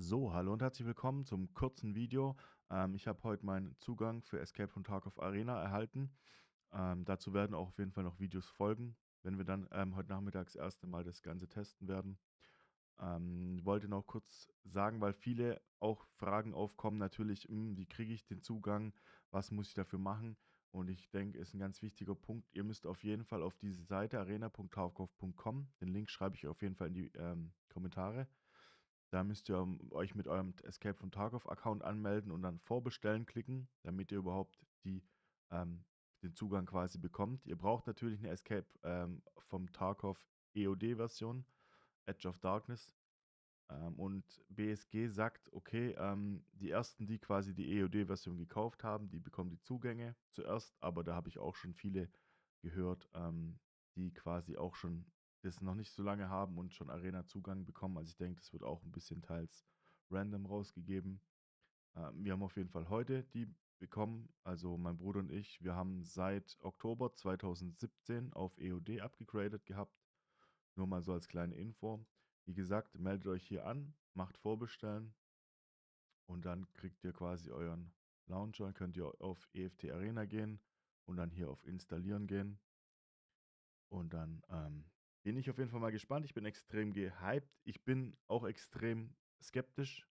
So, hallo und herzlich willkommen zum kurzen Video. Ähm, ich habe heute meinen Zugang für Escape from Tarkov Arena erhalten. Ähm, dazu werden auch auf jeden Fall noch Videos folgen, wenn wir dann ähm, heute Nachmittag das erste Mal das Ganze testen werden. Ähm, wollte noch kurz sagen, weil viele auch Fragen aufkommen, natürlich, mh, hm, wie kriege ich den Zugang, was muss ich dafür machen? Und ich denke, ist ein ganz wichtiger Punkt. Ihr müsst auf jeden Fall auf diese Seite arena.tarkov.com, den Link schreibe ich auf jeden Fall in die ähm, Kommentare. Da müsst ihr ähm, euch mit eurem Escape from Tarkov-Account anmelden und dann Vorbestellen klicken, damit ihr überhaupt die, ähm, den Zugang quasi bekommt. Ihr braucht natürlich eine Escape ähm, vom Tarkov EOD-Version, Edge of Darkness. Ähm, und BSG sagt, okay, ähm, die ersten, die quasi die EOD-Version gekauft haben, die bekommen die Zugänge zuerst, aber da habe ich auch schon viele gehört, ähm, die quasi auch schon es noch nicht so lange haben und schon Arena-Zugang bekommen. Also ich denke, das wird auch ein bisschen teils random rausgegeben. Äh, wir haben auf jeden Fall heute die bekommen, also mein Bruder und ich. Wir haben seit Oktober 2017 auf EOD abgegradet gehabt. Nur mal so als kleine Info. Wie gesagt, meldet euch hier an, macht Vorbestellen und dann kriegt ihr quasi euren Launcher. Könnt ihr auf EFT Arena gehen und dann hier auf Installieren gehen. Und dann ähm, bin ich auf jeden Fall mal gespannt. Ich bin extrem gehypt. Ich bin auch extrem skeptisch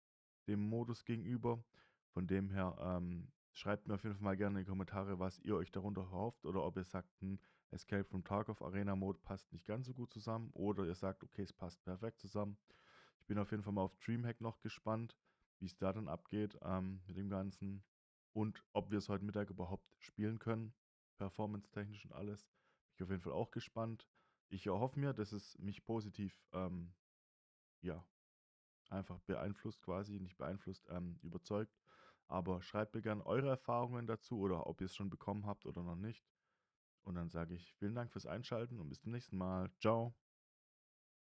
dem Modus gegenüber. Von dem her, ähm, schreibt mir auf jeden Fall mal gerne in die Kommentare, was ihr euch darunter hofft oder ob ihr sagt, ein hm, Escape from Tarkov Arena Mode passt nicht ganz so gut zusammen oder ihr sagt, okay, es passt perfekt zusammen. Ich bin auf jeden Fall mal auf Dreamhack noch gespannt, wie es da dann abgeht ähm, mit dem Ganzen und ob wir es heute Mittag überhaupt spielen können, performance-technisch und alles. Bin ich auf jeden Fall auch gespannt ich erhoffe mir, dass es mich positiv, ähm, ja, einfach beeinflusst quasi, nicht beeinflusst, ähm, überzeugt. Aber schreibt mir gerne eure Erfahrungen dazu oder ob ihr es schon bekommen habt oder noch nicht. Und dann sage ich vielen Dank fürs Einschalten und bis zum nächsten Mal. Ciao.